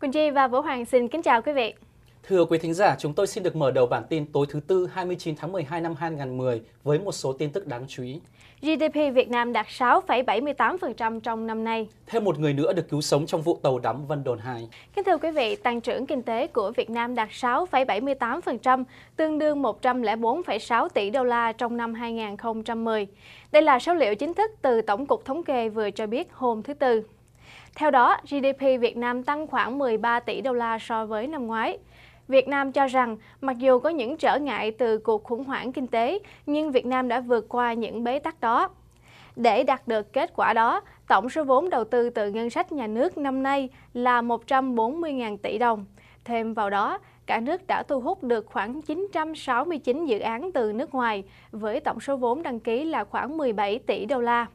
Quỳnh Chi và Vũ Hoàng xin kính chào quý vị. Thưa quý thính giả, chúng tôi xin được mở đầu bản tin tối thứ Tư 29 tháng 12 năm 2010 với một số tin tức đáng chú ý. GDP Việt Nam đạt 6,78% trong năm nay. Thêm một người nữa được cứu sống trong vụ tàu đắm Vân Đồn 2. Kính thưa quý vị, tăng trưởng kinh tế của Việt Nam đạt 6,78%, tương đương 104,6 tỷ đô la trong năm 2010. Đây là số liệu chính thức từ Tổng cục Thống kê vừa cho biết hôm thứ Tư. Theo đó, GDP Việt Nam tăng khoảng 13 tỷ đô la so với năm ngoái. Việt Nam cho rằng, mặc dù có những trở ngại từ cuộc khủng hoảng kinh tế, nhưng Việt Nam đã vượt qua những bế tắc đó. Để đạt được kết quả đó, tổng số vốn đầu tư từ ngân sách nhà nước năm nay là 140.000 tỷ đồng. Thêm vào đó, cả nước đã thu hút được khoảng 969 dự án từ nước ngoài, với tổng số vốn đăng ký là khoảng 17 tỷ đô la.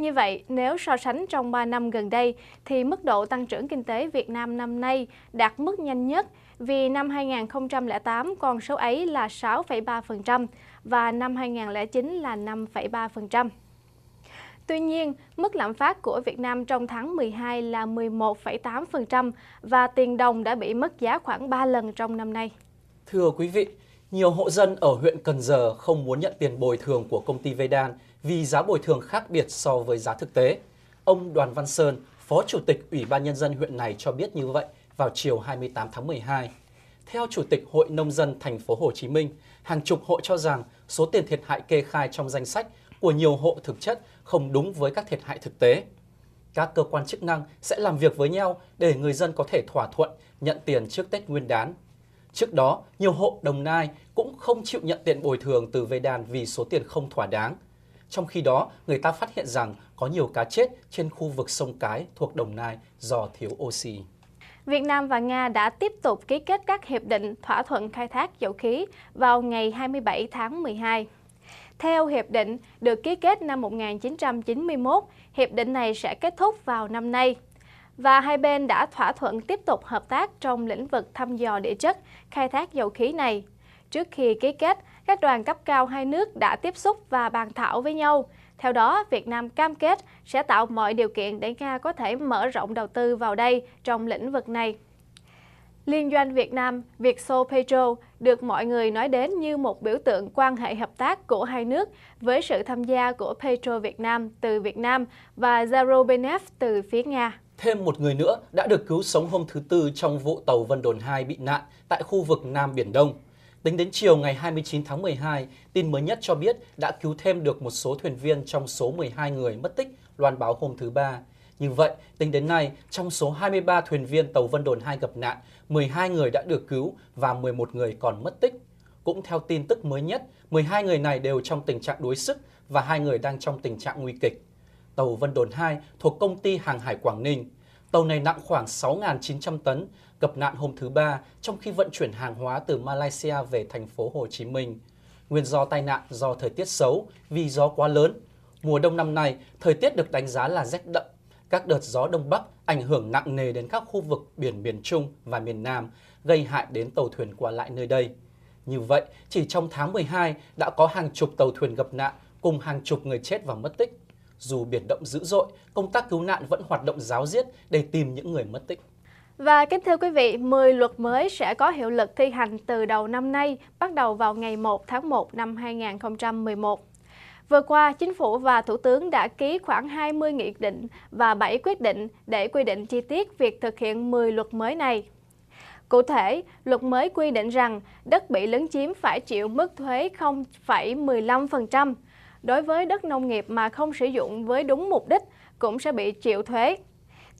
Như vậy, nếu so sánh trong 3 năm gần đây, thì mức độ tăng trưởng kinh tế Việt Nam năm nay đạt mức nhanh nhất vì năm 2008 con số ấy là 6,3% và năm 2009 là 5,3%. Tuy nhiên, mức lạm phát của Việt Nam trong tháng 12 là 11,8% và tiền đồng đã bị mất giá khoảng 3 lần trong năm nay. Thưa quý vị, nhiều hộ dân ở huyện Cần Giờ không muốn nhận tiền bồi thường của công ty Vedan – vì giá bồi thường khác biệt so với giá thực tế. Ông Đoàn Văn Sơn, Phó Chủ tịch Ủy ban Nhân dân huyện này cho biết như vậy vào chiều 28 tháng 12. Theo Chủ tịch Hội Nông dân Thành phố Hồ Chí Minh, hàng chục hộ cho rằng số tiền thiệt hại kê khai trong danh sách của nhiều hộ thực chất không đúng với các thiệt hại thực tế. Các cơ quan chức năng sẽ làm việc với nhau để người dân có thể thỏa thuận nhận tiền trước Tết Nguyên đán. Trước đó, nhiều hộ Đồng Nai cũng không chịu nhận tiền bồi thường từ Về Đàn vì số tiền không thỏa đáng – trong khi đó, người ta phát hiện rằng có nhiều cá chết trên khu vực sông Cái thuộc Đồng Nai do thiếu oxy. Việt Nam và Nga đã tiếp tục ký kết các hiệp định thỏa thuận khai thác dầu khí vào ngày 27 tháng 12. Theo hiệp định được ký kết năm 1991, hiệp định này sẽ kết thúc vào năm nay. Và hai bên đã thỏa thuận tiếp tục hợp tác trong lĩnh vực thăm dò địa chất, khai thác dầu khí này. Trước khi ký kết, các đoàn cấp cao hai nước đã tiếp xúc và bàn thảo với nhau. Theo đó, Việt Nam cam kết sẽ tạo mọi điều kiện để Nga có thể mở rộng đầu tư vào đây trong lĩnh vực này. Liên doanh Việt Nam, Việt Xô Petro được mọi người nói đến như một biểu tượng quan hệ hợp tác của hai nước với sự tham gia của Petro Việt Nam từ Việt Nam và Zarobenev từ phía Nga. Thêm một người nữa đã được cứu sống hôm thứ Tư trong vụ tàu Vân Đồn 2 bị nạn tại khu vực Nam Biển Đông. Tính đến chiều ngày 29 tháng 12, tin mới nhất cho biết đã cứu thêm được một số thuyền viên trong số 12 người mất tích loan báo hôm thứ Ba. Như vậy, tính đến nay, trong số 23 thuyền viên tàu Vân Đồn 2 gặp nạn, 12 người đã được cứu và 11 người còn mất tích. Cũng theo tin tức mới nhất, 12 người này đều trong tình trạng đuối sức và hai người đang trong tình trạng nguy kịch. Tàu Vân Đồn 2 thuộc công ty Hàng hải Quảng Ninh. Tàu này nặng khoảng 6.900 tấn, gặp nạn hôm thứ Ba trong khi vận chuyển hàng hóa từ Malaysia về thành phố Hồ Chí Minh. Nguyên do tai nạn do thời tiết xấu vì gió quá lớn. Mùa đông năm nay, thời tiết được đánh giá là rét đậm. Các đợt gió Đông Bắc ảnh hưởng nặng nề đến các khu vực biển miền Trung và miền Nam, gây hại đến tàu thuyền qua lại nơi đây. Như vậy, chỉ trong tháng 12 đã có hàng chục tàu thuyền gặp nạn cùng hàng chục người chết và mất tích dù biển động dữ dội, công tác cứu nạn vẫn hoạt động giáo diết để tìm những người mất tích. Và kính thưa quý vị, 10 luật mới sẽ có hiệu lực thi hành từ đầu năm nay, bắt đầu vào ngày 1 tháng 1 năm 2011. Vừa qua, Chính phủ và Thủ tướng đã ký khoảng 20 nghị định và 7 quyết định để quy định chi tiết việc thực hiện 10 luật mới này. Cụ thể, luật mới quy định rằng đất bị lấn chiếm phải chịu mức thuế 0,15%, đối với đất nông nghiệp mà không sử dụng với đúng mục đích cũng sẽ bị chịu thuế.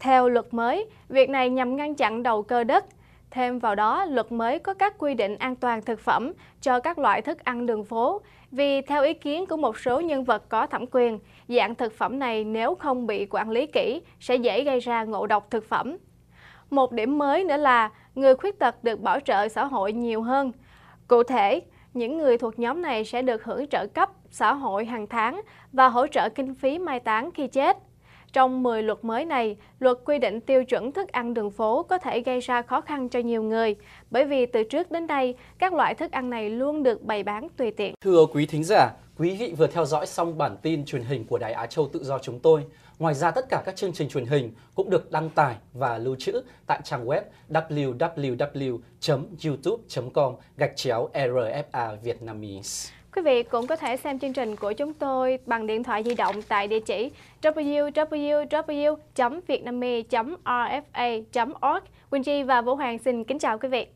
Theo luật mới, việc này nhằm ngăn chặn đầu cơ đất. Thêm vào đó, luật mới có các quy định an toàn thực phẩm cho các loại thức ăn đường phố, vì theo ý kiến của một số nhân vật có thẩm quyền, dạng thực phẩm này nếu không bị quản lý kỹ sẽ dễ gây ra ngộ độc thực phẩm. Một điểm mới nữa là người khuyết tật được bảo trợ xã hội nhiều hơn. Cụ thể, những người thuộc nhóm này sẽ được hưởng trợ cấp xã hội hàng tháng và hỗ trợ kinh phí mai táng khi chết. Trong 10 luật mới này, luật quy định tiêu chuẩn thức ăn đường phố có thể gây ra khó khăn cho nhiều người, bởi vì từ trước đến nay, các loại thức ăn này luôn được bày bán tùy tiện. Thưa quý thính giả, quý vị vừa theo dõi xong bản tin truyền hình của Đài Á Châu Tự Do chúng tôi. Ngoài ra tất cả các chương trình truyền hình cũng được đăng tải và lưu trữ tại trang web www.youtube.com gạch chéo RFA Vietnamese. Quý vị cũng có thể xem chương trình của chúng tôi bằng điện thoại di động tại địa chỉ www.vietnamese.rfa.org. Quỳnh Chi và Vũ Hoàng xin kính chào quý vị.